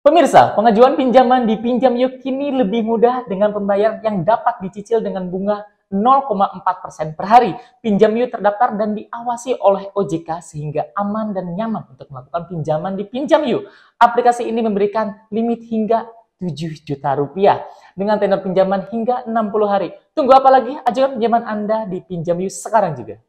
Pemirsa, pengajuan pinjaman di Pinjam Yuk kini lebih mudah dengan pembayaran yang dapat dicicil dengan bunga 0,4% per hari. Pinjam Yuk terdaftar dan diawasi oleh OJK sehingga aman dan nyaman untuk melakukan pinjaman di Pinjam Yuk. Aplikasi ini memberikan limit hingga 7 juta rupiah dengan tenor pinjaman hingga 60 hari. Tunggu apa lagi? Ajukan pinjaman Anda di Pinjam Yuk sekarang juga.